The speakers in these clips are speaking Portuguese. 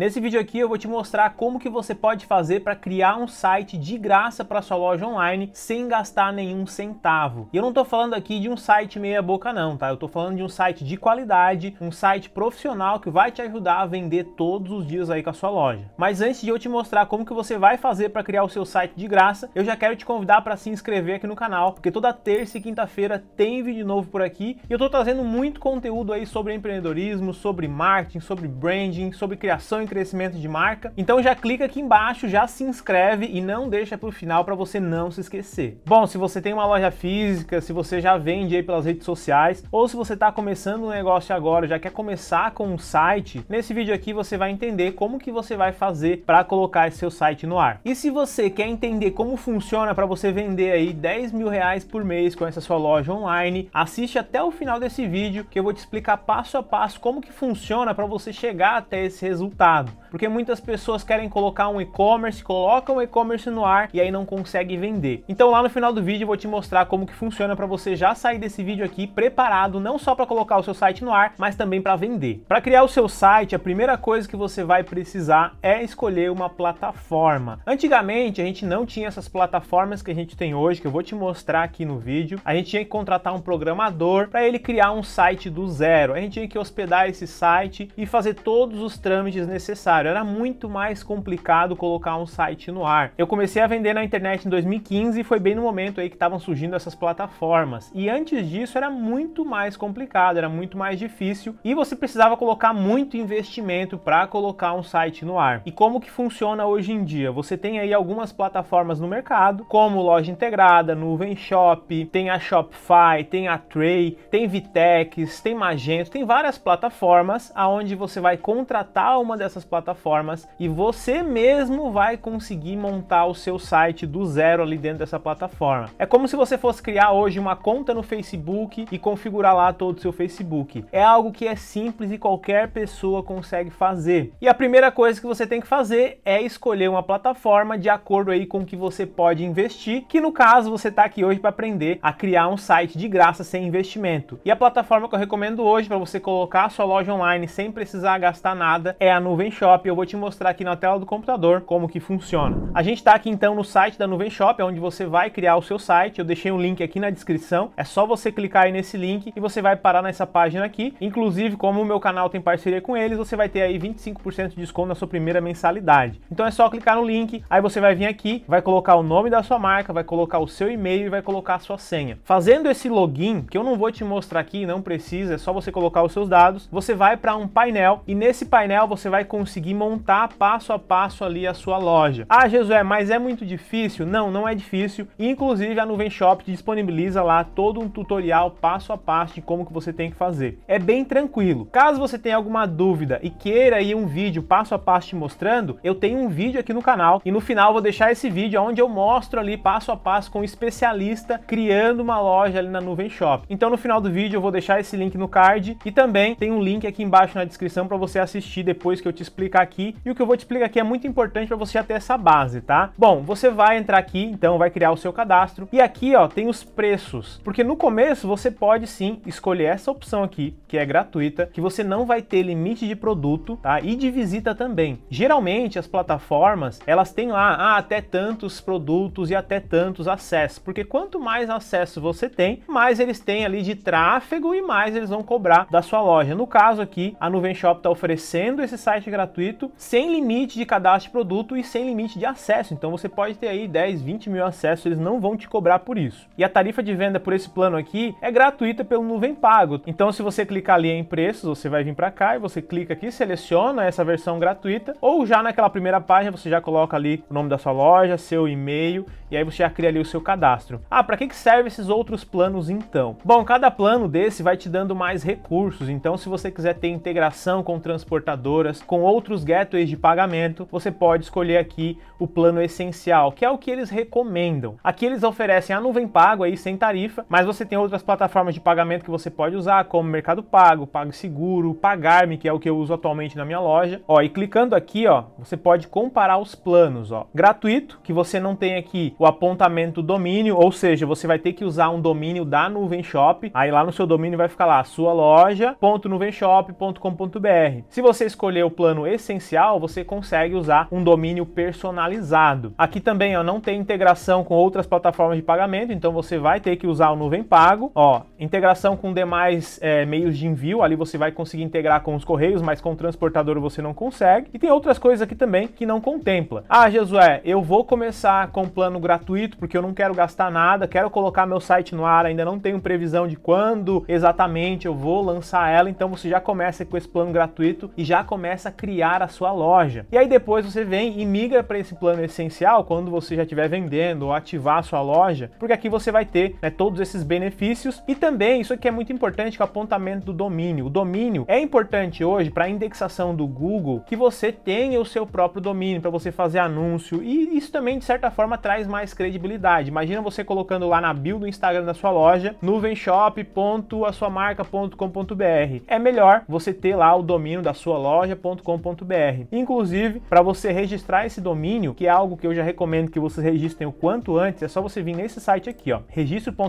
Nesse vídeo aqui eu vou te mostrar como que você pode fazer para criar um site de graça para sua loja online sem gastar nenhum centavo. E eu não estou falando aqui de um site meia boca não, tá? Eu estou falando de um site de qualidade, um site profissional que vai te ajudar a vender todos os dias aí com a sua loja. Mas antes de eu te mostrar como que você vai fazer para criar o seu site de graça, eu já quero te convidar para se inscrever aqui no canal, porque toda terça e quinta-feira tem vídeo novo por aqui e eu estou trazendo muito conteúdo aí sobre empreendedorismo, sobre marketing, sobre branding, sobre criação e crescimento de marca. Então já clica aqui embaixo, já se inscreve e não deixa para o final para você não se esquecer. Bom, se você tem uma loja física, se você já vende aí pelas redes sociais, ou se você está começando um negócio agora, já quer começar com um site, nesse vídeo aqui você vai entender como que você vai fazer para colocar esse seu site no ar. E se você quer entender como funciona para você vender aí 10 mil reais por mês com essa sua loja online, assiste até o final desse vídeo que eu vou te explicar passo a passo como que funciona para você chegar até esse resultado errado, porque muitas pessoas querem colocar um e-commerce, colocam um e-commerce no ar e aí não consegue vender. Então lá no final do vídeo eu vou te mostrar como que funciona para você já sair desse vídeo aqui preparado não só para colocar o seu site no ar, mas também para vender. Para criar o seu site, a primeira coisa que você vai precisar é escolher uma plataforma. Antigamente a gente não tinha essas plataformas que a gente tem hoje, que eu vou te mostrar aqui no vídeo. A gente tinha que contratar um programador para ele criar um site do zero. A gente tinha que hospedar esse site e fazer todos os trâmites necessários necessário. Era muito mais complicado colocar um site no ar. Eu comecei a vender na internet em 2015 e foi bem no momento aí que estavam surgindo essas plataformas. E antes disso era muito mais complicado, era muito mais difícil e você precisava colocar muito investimento para colocar um site no ar. E como que funciona hoje em dia? Você tem aí algumas plataformas no mercado, como Loja Integrada, Nuvem Shop, tem a Shopify, tem a Tray, tem Vitex, tem Magento, tem várias plataformas aonde você vai contratar uma dessas dessas plataformas e você mesmo vai conseguir montar o seu site do zero ali dentro dessa plataforma. É como se você fosse criar hoje uma conta no Facebook e configurar lá todo o seu Facebook. É algo que é simples e qualquer pessoa consegue fazer. E a primeira coisa que você tem que fazer é escolher uma plataforma de acordo aí com o que você pode investir, que no caso você está aqui hoje para aprender a criar um site de graça sem investimento. E a plataforma que eu recomendo hoje para você colocar sua loja online sem precisar gastar nada é a Nuvem Nuvem Shop, eu vou te mostrar aqui na tela do computador como que funciona. A gente está aqui então no site da Nuvem Shop, é onde você vai criar o seu site. Eu deixei um link aqui na descrição. É só você clicar aí nesse link e você vai parar nessa página aqui. Inclusive, como o meu canal tem parceria com eles, você vai ter aí 25% de desconto na sua primeira mensalidade. Então é só clicar no link, aí você vai vir aqui, vai colocar o nome da sua marca, vai colocar o seu e-mail e vai colocar a sua senha. Fazendo esse login, que eu não vou te mostrar aqui, não precisa, é só você colocar os seus dados. Você vai para um painel e nesse painel você vai conseguir montar passo a passo ali a sua loja. Ah, Josué, mas é muito difícil? Não, não é difícil. Inclusive a Nuvem Shop disponibiliza lá todo um tutorial passo a passo de como que você tem que fazer. É bem tranquilo. Caso você tenha alguma dúvida e queira aí um vídeo passo a passo te mostrando, eu tenho um vídeo aqui no canal e no final vou deixar esse vídeo onde eu mostro ali passo a passo com um especialista criando uma loja ali na Nuvem Shop. Então no final do vídeo eu vou deixar esse link no card e também tem um link aqui embaixo na descrição para você assistir depois que eu te te explicar aqui e o que eu vou te explicar aqui é muito importante para você já ter essa base, tá? Bom, você vai entrar aqui, então vai criar o seu cadastro e aqui, ó, tem os preços, porque no começo você pode sim escolher essa opção aqui, que é gratuita, que você não vai ter limite de produto, tá? E de visita também. Geralmente as plataformas, elas têm lá ah, até tantos produtos e até tantos acessos, porque quanto mais acesso você tem, mais eles têm ali de tráfego e mais eles vão cobrar da sua loja. No caso aqui, a Nuvem Shop tá oferecendo esse site gratuito, sem limite de cadastro de produto e sem limite de acesso. Então você pode ter aí 10, 20 mil acessos, eles não vão te cobrar por isso. E a tarifa de venda por esse plano aqui é gratuita pelo Nuvem Pago. Então se você clicar ali em preços, você vai vir para cá e você clica aqui, seleciona essa versão gratuita ou já naquela primeira página você já coloca ali o nome da sua loja, seu e-mail e aí você já cria ali o seu cadastro. Ah, para que que serve esses outros planos então? Bom, cada plano desse vai te dando mais recursos. Então se você quiser ter integração com transportadoras, com com outros gateways de pagamento, você pode escolher aqui o plano essencial, que é o que eles recomendam. Aqui eles oferecem a nuvem pago aí sem tarifa, mas você tem outras plataformas de pagamento que você pode usar, como Mercado Pago, PagSeguro, Pagar.me, que é o que eu uso atualmente na minha loja. Ó, e clicando aqui, ó, você pode comparar os planos, ó. Gratuito, que você não tem aqui o apontamento domínio, ou seja, você vai ter que usar um domínio da Nuvem Shop. Aí lá no seu domínio vai ficar lá sua loja.nuvenshop.com.br. Se você escolher o plano plano essencial, você consegue usar um domínio personalizado. Aqui também ó, não tem integração com outras plataformas de pagamento, então você vai ter que usar o Nuvem Pago. Ó, integração com demais é, meios de envio, ali você vai conseguir integrar com os correios, mas com o transportador você não consegue. E tem outras coisas aqui também que não contempla. Ah, Josué, eu vou começar com plano gratuito porque eu não quero gastar nada, quero colocar meu site no ar, ainda não tenho previsão de quando exatamente eu vou lançar ela, então você já começa com esse plano gratuito e já começa a criar a sua loja. E aí depois você vem e migra para esse plano essencial quando você já estiver vendendo ou ativar a sua loja, porque aqui você vai ter né, todos esses benefícios e também isso aqui é muito importante que é o apontamento do domínio. O domínio é importante hoje para a indexação do Google que você tenha o seu próprio domínio para você fazer anúncio e isso também de certa forma traz mais credibilidade. Imagina você colocando lá na bio do Instagram da sua loja nuvenshop.asuamarca.com.br. É melhor você ter lá o domínio da sua loja www.domínio.com.br. Inclusive, para você registrar esse domínio, que é algo que eu já recomendo que vocês registrem o quanto antes, é só você vir nesse site aqui, ó, registro.br.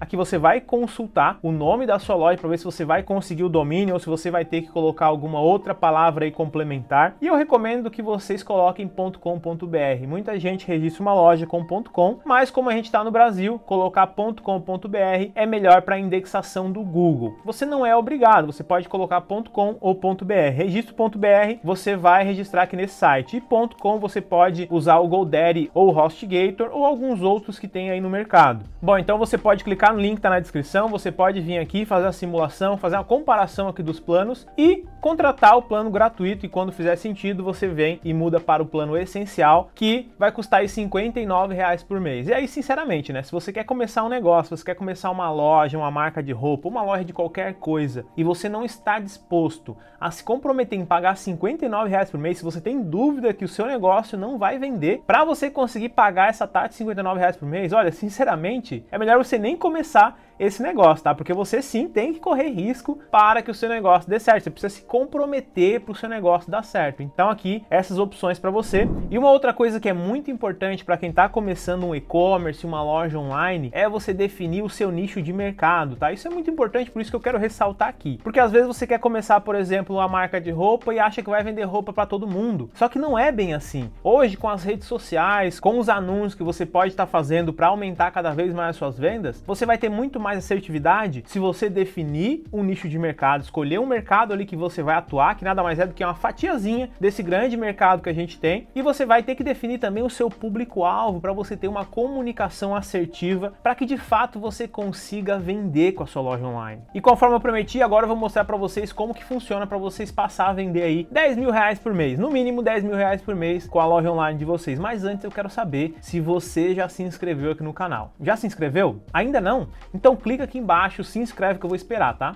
Aqui você vai consultar o nome da sua loja para ver se você vai conseguir o domínio ou se você vai ter que colocar alguma outra palavra aí complementar. E eu recomendo que vocês coloquem .com.br. Muita gente registra uma loja com .com, mas como a gente está no Brasil, colocar .com.br é melhor para indexação do Google. Você não é obrigado, você pode colocar .com ou .br. Registro.br .com.br, você vai registrar aqui nesse site. E ponto .com você pode usar o GoDaddy ou o HostGator ou alguns outros que tem aí no mercado. Bom, então você pode clicar no link que tá na descrição, você pode vir aqui fazer a simulação, fazer uma comparação aqui dos planos e contratar o plano gratuito e quando fizer sentido você vem e muda para o plano essencial que vai custar aí 59 reais por mês. E aí, sinceramente, né, se você quer começar um negócio, você quer começar uma loja, uma marca de roupa, uma loja de qualquer coisa e você não está disposto a se comprometer em pagar R$ reais por mês. Se você tem dúvida que o seu negócio não vai vender, para você conseguir pagar essa taxa de R$ reais por mês, olha, sinceramente, é melhor você nem começar esse negócio, tá? Porque você sim tem que correr risco para que o seu negócio dê certo. Você precisa se comprometer para o seu negócio dar certo. Então aqui essas opções para você. E uma outra coisa que é muito importante para quem está começando um e-commerce, uma loja online, é você definir o seu nicho de mercado, tá? Isso é muito importante, por isso que eu quero ressaltar aqui. Porque às vezes você quer começar, por exemplo, uma marca de roupa e acha que vai vender roupa para todo mundo. Só que não é bem assim. Hoje com as redes sociais, com os anúncios que você pode estar tá fazendo para aumentar cada vez mais as suas vendas, você vai ter muito mais assertividade se você definir um nicho de mercado, escolher um mercado ali que você vai atuar, que nada mais é do que uma fatiazinha desse grande mercado que a gente tem, e você vai ter que definir também o seu público-alvo para você ter uma comunicação assertiva para que de fato você consiga vender com a sua loja online. E conforme eu prometi, agora eu vou mostrar para vocês como que funciona para vocês passar a vender aí 10 mil reais por mês, no mínimo 10 mil reais por mês com a loja online de vocês. Mas antes eu quero saber se você já se inscreveu aqui no canal. Já se inscreveu? Ainda não? Então clica aqui embaixo, se inscreve que eu vou esperar, tá?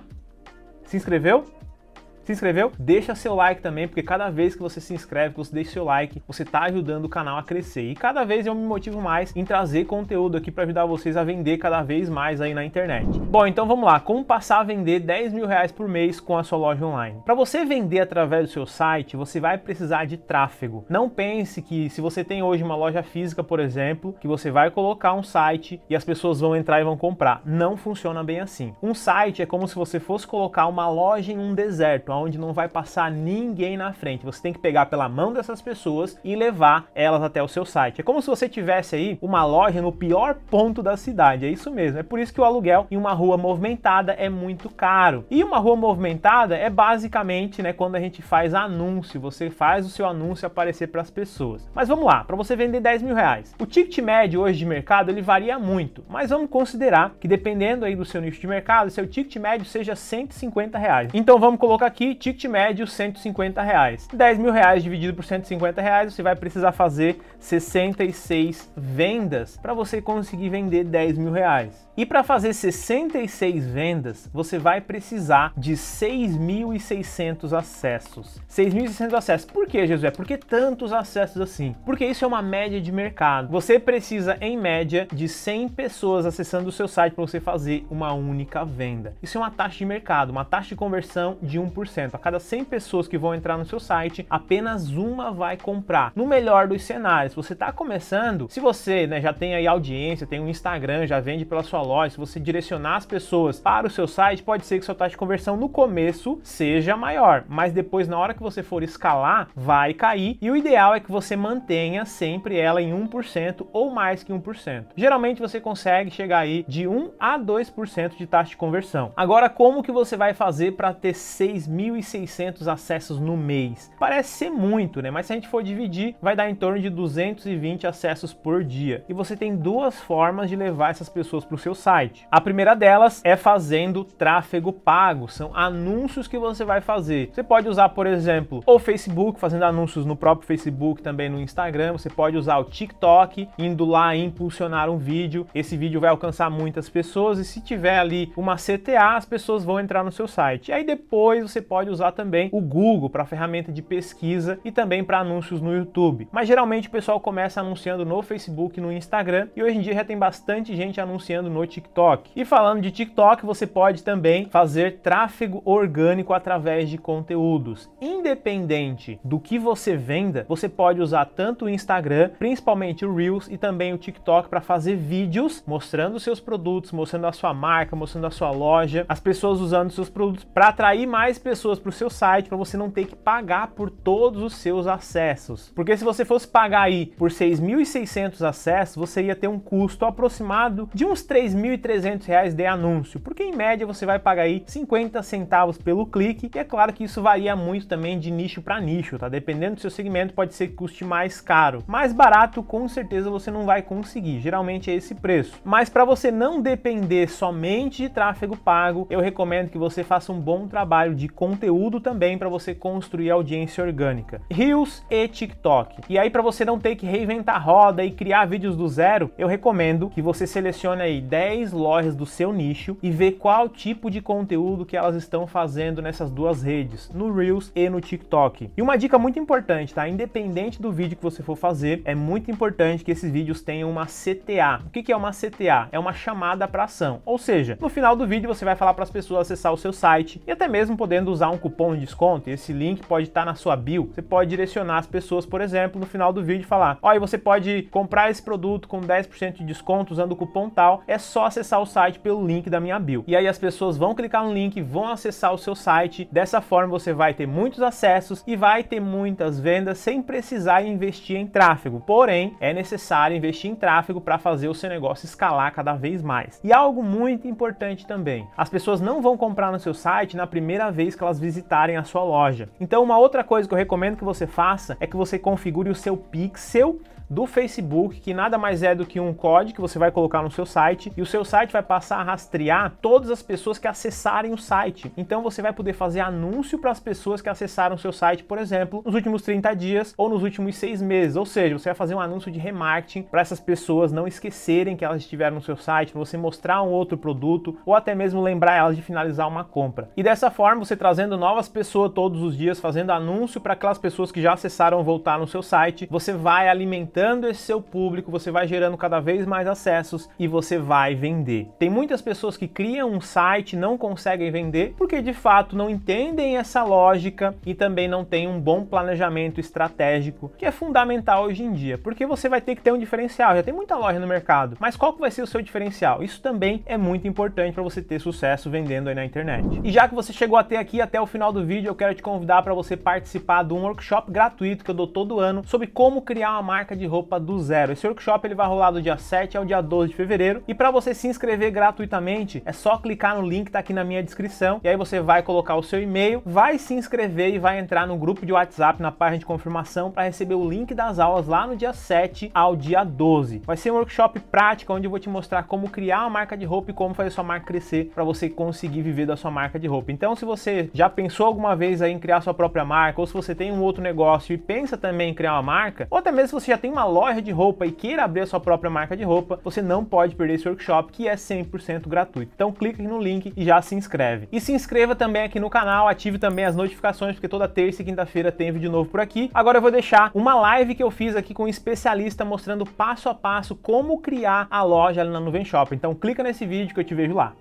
Se inscreveu? Se inscreveu? Deixa seu like também, porque cada vez que você se inscreve, que você deixa seu like, você está ajudando o canal a crescer. E cada vez eu me motivo mais em trazer conteúdo aqui para ajudar vocês a vender cada vez mais aí na internet. Bom, então vamos lá. Como passar a vender 10 mil reais por mês com a sua loja online? Para você vender através do seu site, você vai precisar de tráfego. Não pense que se você tem hoje uma loja física, por exemplo, que você vai colocar um site e as pessoas vão entrar e vão comprar. Não funciona bem assim. Um site é como se você fosse colocar uma loja em um deserto, onde não vai passar ninguém na frente. Você tem que pegar pela mão dessas pessoas e levar elas até o seu site. É como se você tivesse aí uma loja no pior ponto da cidade. É isso mesmo. É por isso que o aluguel em uma rua movimentada é muito caro. E uma rua movimentada é basicamente, né, quando a gente faz anúncio, você faz o seu anúncio aparecer para as pessoas. Mas vamos lá, para você vender 10 mil reais. O ticket médio hoje de mercado ele varia muito, mas vamos considerar que dependendo aí do seu nicho de mercado, seu ticket médio seja 150 reais. Então vamos colocar aqui ticket médio 150 reais. 10 mil reais dividido por 150 reais, você vai precisar fazer 66 vendas para você conseguir vender 10 mil reais. E para fazer 66 vendas, você vai precisar de 6.600 acessos. 6.600 acessos. Por que, Josué? Por que tantos acessos assim? Porque isso é uma média de mercado. Você precisa, em média, de 100 pessoas acessando o seu site para você fazer uma única venda. Isso é uma taxa de mercado, uma taxa de conversão de 1%. A cada 100 pessoas que vão entrar no seu site, apenas uma vai comprar. No melhor dos cenários, você está começando, se você né, já tem aí audiência, tem um Instagram, já vende pela sua loja, se você direcionar as pessoas para o seu site, pode ser que sua taxa de conversão no começo seja maior, mas depois na hora que você for escalar, vai cair e o ideal é que você mantenha sempre ela em 1% ou mais que 1%. Geralmente você consegue chegar aí de 1 a 2% de taxa de conversão. Agora, como que você vai fazer para ter 6.600 acessos no mês? Parece ser muito, né? Mas se a gente for dividir, vai dar em torno de 220 acessos por dia. E você tem duas formas de levar essas pessoas para o seu site. A primeira delas é fazendo tráfego pago, são anúncios que você vai fazer. Você pode usar, por exemplo, o Facebook, fazendo anúncios no próprio Facebook, também no Instagram, você pode usar o TikTok, indo lá impulsionar um vídeo. Esse vídeo vai alcançar muitas pessoas e se tiver ali uma CTA, as pessoas vão entrar no seu site. E aí depois você pode usar também o Google para ferramenta de pesquisa e também para anúncios no YouTube. Mas geralmente o pessoal começa anunciando no Facebook, no Instagram e hoje em dia já tem bastante gente anunciando no no TikTok. E falando de TikTok, você pode também fazer tráfego orgânico através de conteúdos. Independente do que você venda, você pode usar tanto o Instagram, principalmente o Reels e também o TikTok para fazer vídeos mostrando seus produtos, mostrando a sua marca, mostrando a sua loja, as pessoas usando seus produtos para atrair mais pessoas para o seu site, para você não ter que pagar por todos os seus acessos. Porque se você fosse pagar aí por 6.600 acessos, você ia ter um custo aproximado de uns 3 3.300 reais de anúncio, porque em média você vai pagar aí 50 centavos pelo clique, e é claro que isso varia muito também de nicho para nicho, tá? Dependendo do seu segmento, pode ser que custe mais caro. Mais barato, com certeza você não vai conseguir, geralmente é esse preço. Mas para você não depender somente de tráfego pago, eu recomendo que você faça um bom trabalho de conteúdo também para você construir audiência orgânica. Reels e TikTok. E aí para você não ter que reinventar a roda e criar vídeos do zero, eu recomendo que você selecione aí 10 10 lojas do seu nicho e ver qual tipo de conteúdo que elas estão fazendo nessas duas redes, no Reels e no TikTok. E uma dica muito importante, tá? Independente do vídeo que você for fazer, é muito importante que esses vídeos tenham uma CTA. O que é uma CTA? É uma chamada para ação. Ou seja, no final do vídeo você vai falar para as pessoas acessar o seu site e até mesmo podendo usar um cupom de desconto. Esse link pode estar tá na sua bio. Você pode direcionar as pessoas, por exemplo, no final do vídeo falar: olha, você pode comprar esse produto com 10% de desconto usando o cupom tal. É só acessar o site pelo link da minha bio. E aí as pessoas vão clicar no link, vão acessar o seu site. Dessa forma você vai ter muitos acessos e vai ter muitas vendas sem precisar investir em tráfego. Porém, é necessário investir em tráfego para fazer o seu negócio escalar cada vez mais. E algo muito importante também: as pessoas não vão comprar no seu site na primeira vez que elas visitarem a sua loja. Então, uma outra coisa que eu recomendo que você faça é que você configure o seu pixel do Facebook, que nada mais é do que um código que você vai colocar no seu site e o seu site vai passar a rastrear todas as pessoas que acessarem o site. Então você vai poder fazer anúncio para as pessoas que acessaram o seu site, por exemplo, nos últimos 30 dias ou nos últimos seis meses. Ou seja, você vai fazer um anúncio de remarketing para essas pessoas não esquecerem que elas estiveram no seu site, para você mostrar um outro produto ou até mesmo lembrar elas de finalizar uma compra. E dessa forma, você trazendo novas pessoas todos os dias, fazendo anúncio para aquelas pessoas que já acessaram voltar no seu site, você vai alimentando aumentando esse seu público, você vai gerando cada vez mais acessos e você vai vender. Tem muitas pessoas que criam um site, não conseguem vender, porque de fato não entendem essa lógica e também não tem um bom planejamento estratégico, que é fundamental hoje em dia, porque você vai ter que ter um diferencial. Já tem muita loja no mercado, mas qual que vai ser o seu diferencial? Isso também é muito importante para você ter sucesso vendendo aí na internet. E já que você chegou até aqui, até o final do vídeo, eu quero te convidar para você participar de um workshop gratuito que eu dou todo ano sobre como criar uma marca de roupa do zero. Esse workshop ele vai rolar do dia 7 ao dia 12 de fevereiro e para você se inscrever gratuitamente é só clicar no link que tá aqui na minha descrição e aí você vai colocar o seu e-mail, vai se inscrever e vai entrar no grupo de WhatsApp na página de confirmação para receber o link das aulas lá no dia 7 ao dia 12. Vai ser um workshop prático onde eu vou te mostrar como criar uma marca de roupa e como fazer sua marca crescer para você conseguir viver da sua marca de roupa. Então, se você já pensou alguma vez aí em criar sua própria marca ou se você tem um outro negócio e pensa também em criar uma marca, ou até mesmo se você já tem uma uma loja de roupa e queira abrir a sua própria marca de roupa, você não pode perder esse workshop que é 100% gratuito. Então clique no link e já se inscreve. E se inscreva também aqui no canal, ative também as notificações, porque toda terça e quinta-feira tem vídeo novo por aqui. Agora eu vou deixar uma live que eu fiz aqui com um especialista mostrando passo a passo como criar a loja ali na Nuvem Shop. Então clica nesse vídeo que eu te vejo lá.